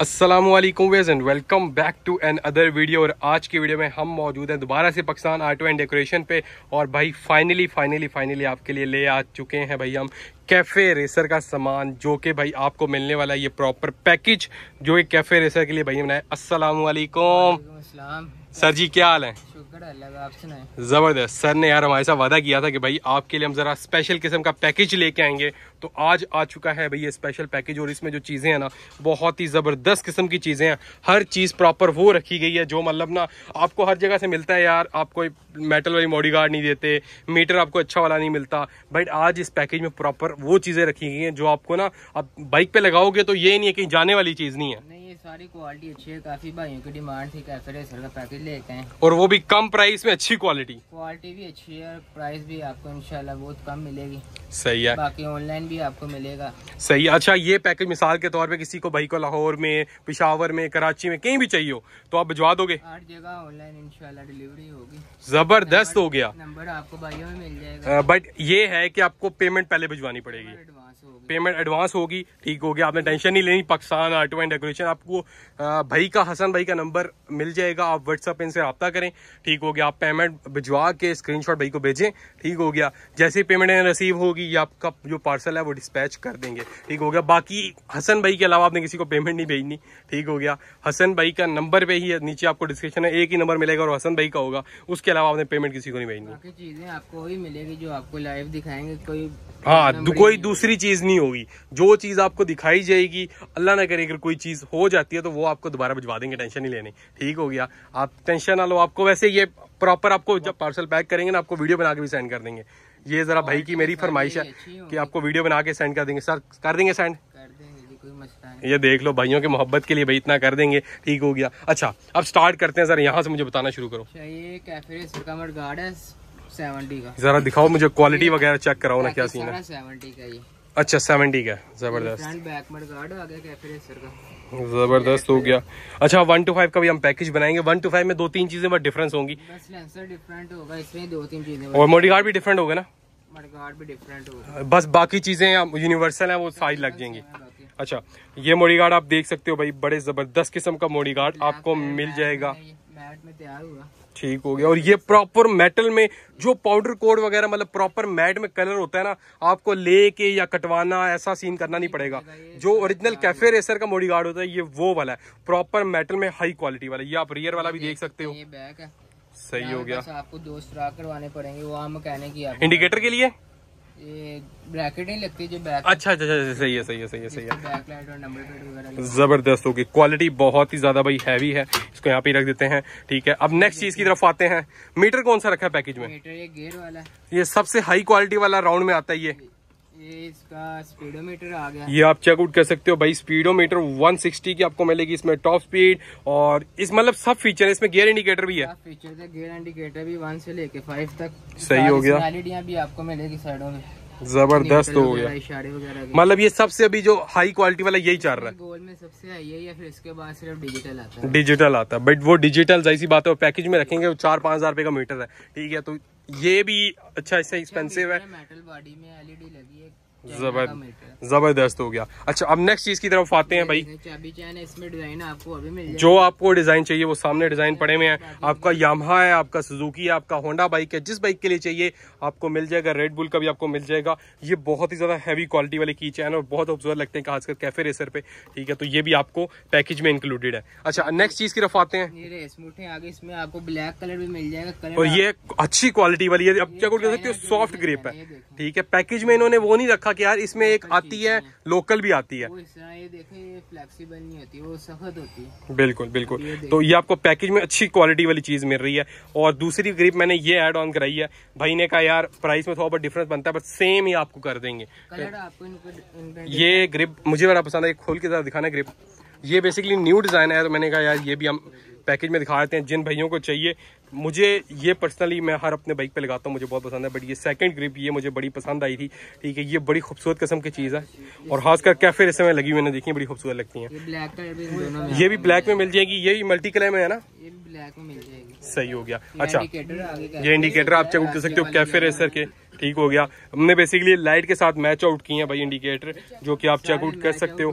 असलम वेज and welcome back to another video और आज की वीडियो में हम मौजूद हैं दोबारा से पाकिस्तान आर्टो एंड डेकोरेशन पे और भाई फाइनली फाइनली फाइनली आपके लिए ले आ चुके हैं भाई हम कैफ़े रेसर का सामान जो कि भाई आपको मिलने वाला है ये प्रॉपर पैकेज जो एक कैफ़े रेसर के लिए भाई हमने असलम सर जी क्या हाल है जबरदस्त सर ने यार हमारे साथ वादा किया था कि भाई आपके लिए हम जरा स्पेशल किस्म का पैकेज लेके आएंगे तो आज आ चुका है भाई ये स्पेशल पैकेज और इसमें जो चीज़ें हैं ना बहुत ही ज़बरदस्त किस्म की चीज़ें हैं हर चीज़ प्रॉपर वो रखी गई है जो मतलब ना आपको हर जगह से मिलता है यार आपको मेटल वाली मॉडी गार्ड नहीं देते मीटर आपको अच्छा वाला नहीं मिलता बट आज इस पैकेज में प्रॉपर वो चीज़ें रखी गई हैं जो आपको ना आप बाइक पर लगाओगे तो ये नहीं है कहीं जाने वाली चीज़ नहीं है सारी क्वालिटी अच्छी है काफी भाइयों की डिमांड थी कैफे का पैकेज लेते हैं और वो भी कम प्राइस में अच्छी क्वालिटी क्वालिटी भी अच्छी है और प्राइस भी आपको इंशाल्लाह बहुत कम मिलेगी सही है बाकी ऑनलाइन भी आपको मिलेगा सही अच्छा ये पैकेज मिसाल के तौर पे किसी को भाई को लाहौर में पिशावर में कराची में कहीं भी चाहिए हो तो आप भिजवा दोगे हर जगह ऑनलाइन इंशाल्लाह डिलीवरी होगी जबरदस्त हो गया नंबर आपको भाइयों में मिल जाएगा बट ये है की आपको पेमेंट पहले भिजवानी पड़ेगी पेमेंट एडवांस होगी ठीक हो गया आपने टेंशन नहीं लेनी पाकिस्तान आर्टो एंड डेकोरेशन आपको भाई का हसन भाई का नंबर मिल जाएगा आप व्हाट्सअप इनसे रब्ता करें ठीक हो गया आप पेमेंट भिजवा के स्क्रीनशॉट भाई को भेजें ठीक हो गया जैसे पेमेंट रिसीव होगी या आपका जो पार्सल है वो डिस्पैच कर देंगे ठीक हो गया बाकी हसन भाई के अलावा आपने किसी को पेमेंट नहीं भेजनी ठीक हो गया हसन भाई का नंबर पे ही नीचे आपको डिस्क्रिप्शन है एक ही नंबर मिलेगा और हसन भाई का होगा उसके अलावा आपने पेमेंट किसी को नहीं भेजनी चीज़ें आपको ही मिलेगी जो आपको लाइव दिखाएंगे कोई हाँ कोई दूसरी चीज़ नहीं होगी जो चीज़ आपको दिखाई जाएगी अल्लाह ना करे अगर कोई चीज़ हो जाती है तो वो आपको दोबारा भिजवा देंगे टेंशन नहीं लेने ठीक हो गया आप टेंशन ना लो आपको वैसे ये प्रॉपर आपको जब पार्सल पैक करेंगे ना आपको वीडियो बना के भी सेंड कर देंगे ये ज़रा हाँ, भाई की मेरी तो फरमाइश है कि आपको वीडियो बना के सेंड कर देंगे सर कर देंगे सेंड ये देख लो भाइयों के मोहब्बत के लिए भाई इतना कर देंगे ठीक हो गया अच्छा अब स्टार्ट करते हैं सर यहाँ से मुझे बताना शुरू करो अच्छा, ये कैफे का जरा दिखाओ मुझे क्वालिटी वगैरह चेक कराओ ना क्या सीन है का ये अच्छा सेवेंटी का जबरदस्त जबरदस्त हो गया अच्छा वन टू फाइव का भी हम पैकेज बनाएंगे वन टू फाइव में दो तीन चीजें बस डिफरेंस होंगी डिफरेंट होगा इसमें दो तीन चीजें और मोडी गार्ड भी डिफरेंट होगा ना भी होगा बस बाकी चीजें यूनिवर्सल है वो साइज लग जाएंगी अच्छा ये मोड़ी गार्ड आप देख सकते हो भाई बड़े जबरदस्त किस्म का मोड़ी गार्ड आपको मिल जाएगा मैट में तैयार हुआ ठीक हो गया और ये प्रॉपर मेटल में जो पाउडर कोड वगैरह मतलब प्रॉपर मैट में कलर होता है ना आपको लेके या कटवाना ऐसा सीन करना नहीं पड़ेगा जो ओरिजिनल कैफे रेसर का मोडी गार्ड होता है ये वो वाला है प्रॉपर मेटल में हाई क्वालिटी वाला ये आप रियर वाला भी देख सकते हो सही हो गया आपको दोस्त करवाने पड़ेंगे वो की इंडिकेटर के लिए लगती अच्छा अच्छा, अच्छा अच्छा सही है सही है जबरदस्त होगी क्वालिटी बहुत ही ज्यादा भाई हैवी है इसको यहाँ पे रख देते हैं ठीक है अब नेक्स्ट चीज की तरफ आते हैं मीटर कौन सा रखा है पैकेज में मीटर ये गेयर वाला ये सबसे हाई क्वालिटी वाला राउंड में आता है ये ये इसका स्पीडोमीटर आ गया ये आप चेकआउट कर सकते हो भाई स्पीडोमीटर 160 की आपको मिलेगी इसमें टॉप स्पीड और इस मतलब सब फीचर इसमें गियर इंडिकेटर भी है फीचर है गियर इंडिकेटर भी वन से लेके फाइव तक सही हो गया भी आपको मिलेगी साइडों में जबरदस्त हो गया मतलब ये सबसे अभी जो हाई क्वालिटी वाला यही चल रहा है गोल में सबसे या फिर इसके बाद सिर्फ डिजिटल आता है डिजिटल आता है बट वो डिजिटल जैसी बात है पैकेज में रखेंगे वो चार पाँच हजार रुपए का मीटर है ठीक है तो ये भी अच्छा इससे एक्सपेंसिव है मेटल बॉडी में एलईडी लगी है जबरदस्त हो गया अच्छा अब नेक्स्ट चीज की तरफ आते हैं भाई डिजाइन आपको जो आपको डिजाइन चाहिए वो सामने डिजाइन पड़े हुए हैं आपका यामहा है आपका सुजुकी है आपका होंडा बाइक है जिस बाइक के लिए चाहिए आपको मिल जाएगा रेड बुल का भी आपको मिल जाएगा ये बहुत ही ज्यादा हैवी क्वालिटी वाले की चैन और बहुत खूबसूरत लगते हैं खासकर कैफे रेसर पे ठीक है तो ये भी आपको पैकेज में इंक्लूडेड है अच्छा नेक्स्ट चीज की तरफ आते हैं इसमें आपको ब्लैक कलर भी मिल जाएगा और ये अच्छी क्वालिटी वाली है क्या कह सकते हो सॉफ्ट ग्रेप है ठीक है पैकेज में इन्होंने वो नहीं रखा था कि यार इसमें एक आती है लोकल भी आती है बिल्कुल बिल्कुल तो ये आपको पैकेज में अच्छी क्वालिटी वाली चीज़ मिल रही है और दूसरी ग्रिप मैंने ये एड ऑन कराई है भाई ने कहा यार प्राइस में थोड़ा बहुत डिफरेंस बनता है बट सेम ही आपको कर देंगे ये ग्रिप मुझे बड़ा पसंद है खोल के ज़रा दिखाना ग्रिप ये बेसिकली न्यू डिज़ाइन है तो मैंने कहा यार ये भी हम पैकेज में दिखा देते हैं जिन भाइयों को चाहिए मुझे ये पर्सनली मैं हर अपने बाइक पे लगाता हूँ मुझे बहुत पसंद है बट ये सेकंड ग्रिप ये मुझे बड़ी पसंद आई थी ठीक है ये बड़ी खूबसूरत किस्म की चीज़ है और खासकर कैफे रेसे में लगी हुई देखी बड़ी खूबसूरत लगती है ये भी ब्लैक में मिल जाएगी ये भी मल्टी कलर में है ना ब्लैक में सही हो गया अच्छा ये इंडिकेटर आप चेक कर सकते हो कैफे रेसर के ठीक हो गया हमने बेसिकली लाइट के साथ मैच आउट किए हैं भाई इंडिकेटर जो कि आप चेकआउट कर सकते हो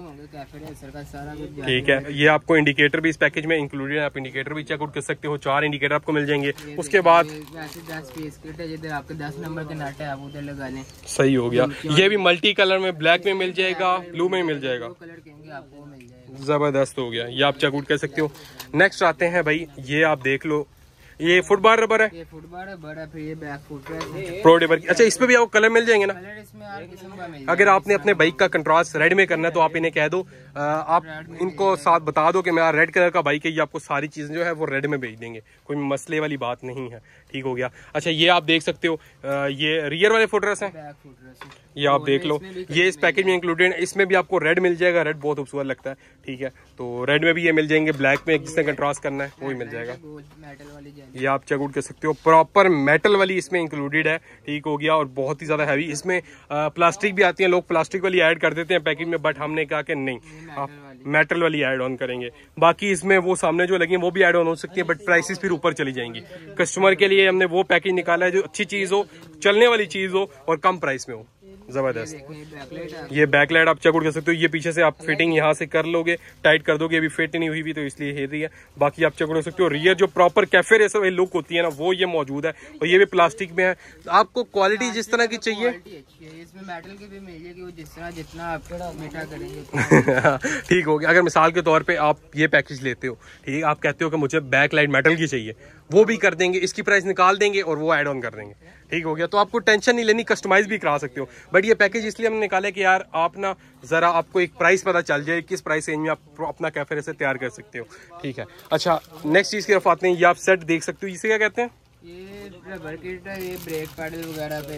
ठीक है ये आपको इंडिकेटर भी इस पैकेज में इंक्लूडेड है आप इंडिकेटर भी चेकआउट कर सकते हो चार इंडिकेटर आपको मिल जाएंगे उसके बाद सही हो गया ये भी मल्टी कलर में ब्लैक में मिल जाएगा ब्लू में मिल जाएगा जबरदस्त हो गया ये आप चेकआउट कर सकते हो नेक्स्ट आते हैं भाई ये आप देख लो ये फुटबॉल रबर है ये फुटबॉल रबर है फिर ये बैक अच्छा इसमें भी आपको कलर मिल जाएंगे ना कलर इसमें अगर आपने अपने बाइक का कंट्रास्ट रेड में करना है तो आप इन्हें कह दो आप इनको साथ बता दो कि मेरा रेड कलर का बाइक है ये आपको सारी चीज़ें जो है वो रेड में भेज देंगे कोई मसले वाली बात नहीं है ठीक हो गया अच्छा ये आप देख सकते हो ये रियर वाले फुटरस हैं ये आप देख लो ये इस पैकेज में इंक्लूडेड इसमें भी आपको रेड मिल जाएगा रेड बहुत खूबसूरत लगता है ठीक है तो रेड में भी ये मिल जाएंगे ब्लैक में जिसने कंट्रास्ट करना है वो मिल जाएगा ये आप चेकआउट कर सकते हो प्रॉपर मेटल वाली इसमें इंक्लूडेड है ठीक हो गया और बहुत ही ज़्यादा हैवी इसमें प्लास्टिक भी आती है लोग प्लास्टिक वाली एड कर देते हैं पैकेज में बट हमने कहा कि नहीं आप हाँ, मेटल वाली एड ऑन करेंगे बाकी इसमें वो सामने जो लगी वो भी एड ऑन हो सकती है बट प्राइसेस फिर ऊपर चली जाएंगी कस्टमर के लिए हमने वो पैकेज निकाला है जो अच्छी चीज़ हो चलने वाली चीज़ हो और कम प्राइस में हो जबरदस्त ये बैकलाइट आप चेकआउट कर सकते हो ये पीछे से आप फिटिंग यहाँ से कर लोगे टाइट कर दोगे अभी फिट नहीं हुई भी तो इसलिए रही है बाकी आप चेकआउट कर सकते हो रियर जो प्रॉपर कैफे रेसर लुक होती है ना वो ये मौजूद है और ये भी प्लास्टिक में है आपको क्वालिटी जिस तरह की चाहिए जितना ठीक हो गया अगर मिसाल के तौर पर आप ये पैकेज लेते हो ठीक है आप कहते हो कि मुझे बैक लाइट मेटल की चाहिए वो भी कर देंगे इसकी प्राइस निकाल देंगे और वो एड ऑन कर देंगे ठीक हो गया तो आपको टेंशन नहीं लेनी कस्टमाइज भी करा सकते हो बट बट ये पैकेज इसलिए हमने निकाला कि यार आप ना ज़रा आपको एक प्राइस पता चल जाए किस प्राइस रेंज में आप अपना कैफे से तैयार कर सकते हो ठीक है अच्छा नेक्स्ट चीज़ की तरफ आते हैं ये आप सेट देख सकते हो इसे क्या कहते हैं ये रबर किट है ये ब्रेक पैडल वगैरह पे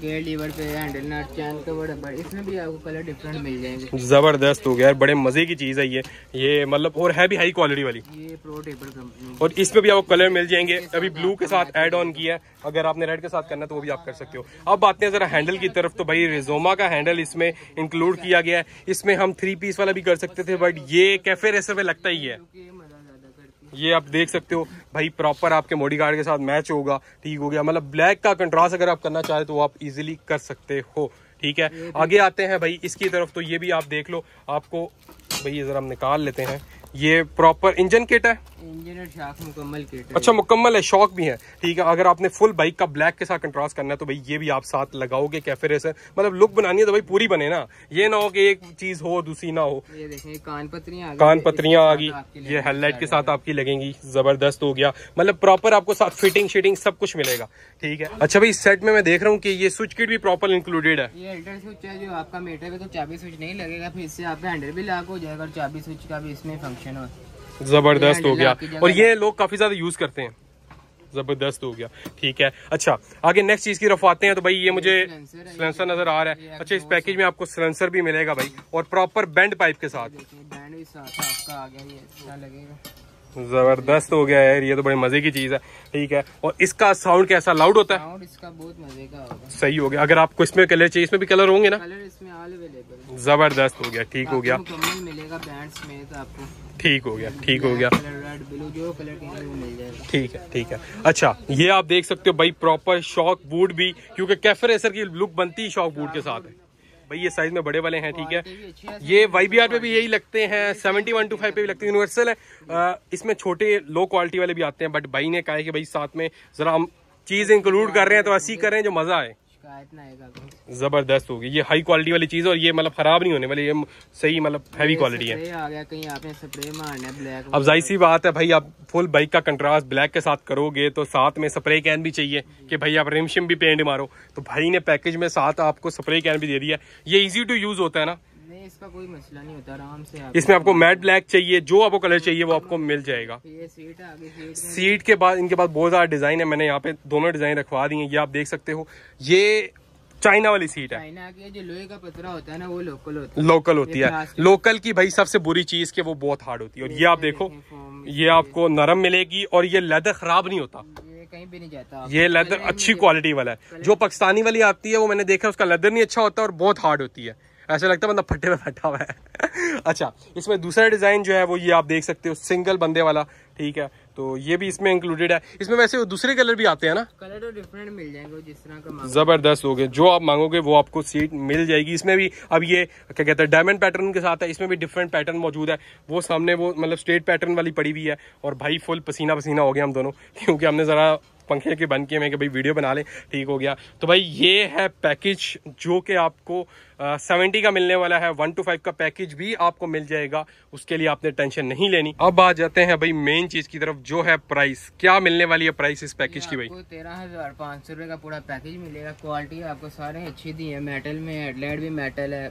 गेयर लीवर पे हैंडल नट चैन कवर इसमें भी आपको कलर डिफरेंट मिल जाएंगे ज़बरदस्त हो गया यार बड़े मज़े की चीज़ है ये ये मतलब और है भी हाई क्वालिटी वाली ये प्रो टेबल कंपनी और इस पे भी आपको कलर मिल जाएंगे अभी ब्लू के साथ एड ऑन किया है अगर आपने रेड के साथ करना तो वो भी आप कर सकते हो अब बात है ज़रा हैंडल की तरफ तो भाई रिजोमा का हैंडल इसमें इंक्लूड किया गया है इसमें हम थ्री पीस वाला भी कर सकते थे बट ये कैफे रेसर पे लगता ही है ये आप देख सकते हो भाई प्रॉपर आपके मोडी गार्ड के साथ मैच होगा ठीक हो गया मतलब ब्लैक का कंट्रास्ट अगर आप करना चाहे तो आप इजिली कर सकते हो ठीक है आगे आते हैं भाई इसकी तरफ तो ये भी आप देख लो आपको भाई ये ज़रा हम निकाल लेते हैं ये प्रॉपर इंजन किट है इंजन शॉक मुकम्मल किट अच्छा मुकम्मल है शॉक भी है ठीक है अगर आपने फुल बाइक का ब्लैक के साथ कंट्रास्ट करना है तो भाई ये भी आप साथ लगाओगे कैफे रेसर मतलब लुक बनानी है तो भाई पूरी बने ना ये ना हो कि एक चीज हो दूसरी ना हो ये कान पत्रियां कान आ गई ये हेडलाइट के साथ आपकी लगेंगी जबरदस्त हो गया मतलब प्रॉपर आपको साथ फिटिंग शिटिंग सब कुछ मिलेगा ठीक है अच्छा भाई सेट में मैं देख रहा हूँ की ये स्विच किट भी प्रॉपर इंक्लूडेड है जो आपका मीटर तो चाबी स्विच नहीं लगेगा फिर इससे आपका हैंडल भी लाक हो जाएगा चाबी स्विच का भी इसमें फंक्शन हो ज़बरदस्त हो गया और ये लोग काफ़ी ज़्यादा यूज़ करते हैं ज़बरदस्त हो गया ठीक है अच्छा आगे नेक्स्ट चीज़ की रफ आते हैं तो भाई ये मुझे सिलेंसर नज़र आ रहा है अच्छा इस पैकेज में आपको सिलेंसर भी मिलेगा भाई और प्रॉपर बैंड पाइप के साथ अच्छा जबरदस्त हो गया यार ये तो बड़े मजे की चीज है ठीक है और इसका साउंड कैसा लाउड होता है इसका बहुत मजे का होगा सही हो गया अगर आपको इसमें कलर चाहिए इसमें भी कलर होंगे ना कलर इसमें जबरदस्त हो गया ठीक हो गया तो ठीक हो गया ठीक हो गया ठीक है ठीक है अच्छा ये आप देख सकते हो भाई प्रॉपर शॉक बूट भी क्योंकि कैफे रेसर की लुक बनती है शॉक बूट के साथ भाई ये साइज में बड़े वाले हैं ठीक है ये वाई बी आर पे भी यही लगते हैं सेवेंटी वन टू फाइव पे भी लगते हैं यूनिवर्सल है इसमें छोटे लो क्वालिटी वाले भी आते हैं बट भाई ने कहा है कि भाई साथ में ज़रा हम चीज़ इंक्लूड कर रहे हैं तो, तो ऐसी करें जो मज़ा आए जबरदस्त होगी ये हाई क्वालिटी वाली चीज और ये मतलब खराब नहीं होने वाली ये सही मतलब हैवी क्वालिटी है अब जाहिर सी बात है भाई आप फुल बाइक का कंट्रास्ट ब्लैक के साथ करोगे तो साथ में स्प्रे कैन भी चाहिए कि भाई आप रिमशिम भी पेंट मारो तो भाई ने पैकेज में साथ आपको स्प्रे कैन भी दे दिया ये इजी टू यूज होता है ना इसका कोई मसला नहीं होता आराम से इसमें आपको मैट ब्लैक चाहिए जो आपको कलर चाहिए वो आपको मिल जाएगा ये सीट आगे सीट के बाद इनके पास बहुत सारा डिजाइन है मैंने यहाँ पे दोनों डिजाइन रखवा दिए ये आप देख सकते हो ये चाइना वाली सीट है चाइना के जो लोहे का पतरा होता है ना वो लोकल होता है लोकल होती है लोकल की भाई सबसे बुरी चीज के वो बहुत हार्ड होती है और ये आप देखो ये आपको नरम मिलेगी और ये लेदर खराब नहीं होता कहीं भी नहीं जाता ये लेदर अच्छी क्वालिटी वाला है जो पाकिस्तानी वाली आती है वो मैंने देखा उसका लेदर नहीं अच्छा होता और बहुत हार्ड होती है ऐसा लगता है बंदा फट्टे में बैठा हुआ है अच्छा इसमें दूसरा डिज़ाइन जो है वो ये आप देख सकते हो सिंगल बंदे वाला ठीक है तो ये भी इसमें इंक्लूडेड है इसमें वैसे दूसरे कलर भी आते हैं ना कलर तो डिफरेंट मिल जाएंगे जिस तरह का जबरदस्त हो गए जो आप मांगोगे वो आपको सीट मिल जाएगी इसमें भी अब ये क्या कहते हैं डायमंड पैटर्न के साथ है इसमें भी डिफरेंट पैटर्न मौजूद है वो सामने वो मतलब स्ट्रेट पैटर्न वाली पड़ी हुई है और भाई फुल पसीना पसीना हो गया हम दोनों क्योंकि हमने ज़रा पंखे के बन के मैं कि भाई वीडियो बना ले ठीक हो गया तो भाई ये है पैकेज जो कि आपको सेवेंटी का मिलने वाला है वन टू फाइव का पैकेज भी आपको मिल जाएगा उसके लिए आपने टेंशन नहीं लेनी अब आ जाते हैं भाई मेन चीज की तरफ जो है प्राइस क्या मिलने वाली है प्राइस इस पैकेज की भाई तेरह हजार पाँच सौ रुपये का पूरा पैकेज मिलेगा क्वालिटी आपको सारे अच्छी दी है मेटल में हेडलाइट भी मेटल है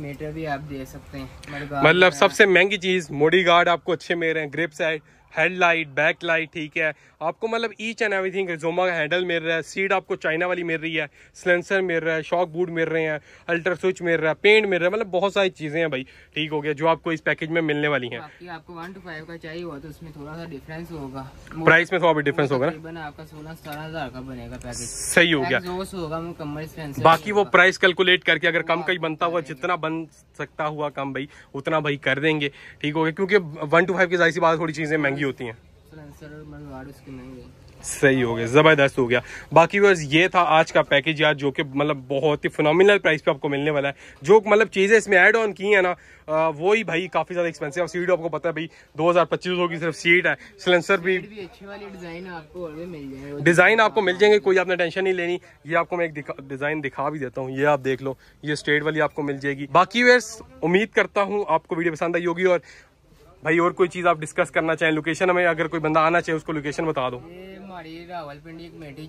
मीटर भी आप दे सकते हैं मतलब सबसे महंगी चीज मोडी गार्ड आपको अच्छे मिल रहे हैं ग्रिप्स है हेडलाइट बैक लाइट ठीक है आपको मतलब ईच एंड एवरीथिंग जोमा का हैंडल मिल रहा है सीट आपको चाइना वाली मिल रही है सिलेंसर मिल रहा है शॉक बूट मिल रहे हैं अल्ट्रा स्विच मिल रहा है पेंट मिल रहा है मतलब बहुत सारी चीज़ें हैं भाई ठीक हो गया जो आपको इस पैकेज में मिलने वाली हैं आपको वन टू फाइव का चाहिए हुआ तो उसमें थोड़ा सा डिफरेंस होगा प्राइस में थोड़ा डिफरेंस होगा ना आपका सोलह सतारह हज़ार का बनेगा पैकेज सही हो गया बाकी वो प्राइस कैलकुलेट करके अगर कम का बनता हुआ जितना बन सकता हुआ कम भाई उतना भाई कर देंगे ठीक हो गया क्योंकि वन टू फाइव की जाहिर सी बात थोड़ी चीज़ें महंगी होती है सही हो गया ज़बरदस्त हो गया बाकी बस ये था आज का पैकेज यार जो कि मतलब बहुत ही फिनोमिनल प्राइस पे आपको मिलने वाला है जो मतलब चीज़ें इसमें ऐड ऑन की है ना वो ही भाई काफ़ी ज़्यादा एक्सपेंसिव है सीट आपको पता है भाई दो हज़ार पच्चीस की सिर्फ सीट है सिलेंसर भी, डिज़ाइन आपको मिल जाएंगे कोई आपने टेंशन नहीं लेनी ये आपको मैं एक डिज़ाइन दिखा भी देता हूँ ये आप देख लो ये स्ट्रेट वाली आपको मिल जाएगी बाकी वेयर्स उम्मीद करता हूँ आपको वीडियो पसंद आई होगी और भाई और कोई चीज़ आप डिस्कस करना चाहें लोकेशन हमें अगर कोई बंदा आना चाहे उसको लोकेशन बता दो हमारी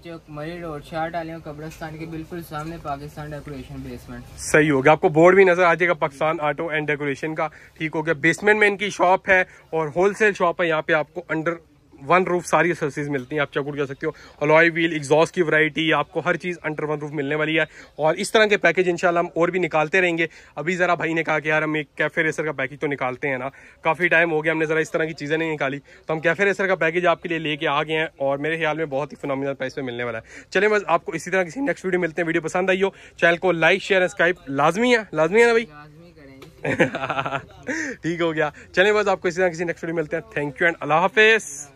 चौक शाह के बिल्कुल सामने पाकिस्तान बेसमेंट सही हो गया आपको बोर्ड भी नजर आ जाएगा पाकिस्तान ऑटो एंड डेकोरेशन का ठीक हो गया बेसमेंट में इनकी शॉप है और होलसेल शॉप है यहाँ पे आपको अंडर वन रूफ सारी सर्विस मिलती हैं आप चेकआउट कर सकते हो अलॉय व्हील एग्जॉस्ट की वैरायटी आपको हर चीज़ अंडर वन रूफ मिलने वाली है और इस तरह के पैकेज इंशाल्लाह हम और भी निकालते रहेंगे अभी ज़रा भाई ने कहा कि यार हम एक कैफे रेसर का पैकेज तो निकालते हैं ना काफ़ी टाइम हो गया हमने ज़रा इस तरह की चीज़ें नहीं निकाली तो हम कैफे रेसर का पैकेज आपके लिए लेके आ गए हैं और मेरे ख्याल में बहुत ही फिनल प्राइस में मिलने वाला है चले बस आपको इसी तरह किसी नेक्स्ट वीडियो मिलते हैं वीडियो पसंद आई हो चैनल को लाइक शेयर एंड सब्सक्राइब लाजमी है लाजमी है ना भाई ठीक हो गया चले बस आपको इसी तरह किसी नेक्स्ट वीडियो मिलते हैं थैंक यू एंड अल्लाह हाफिज़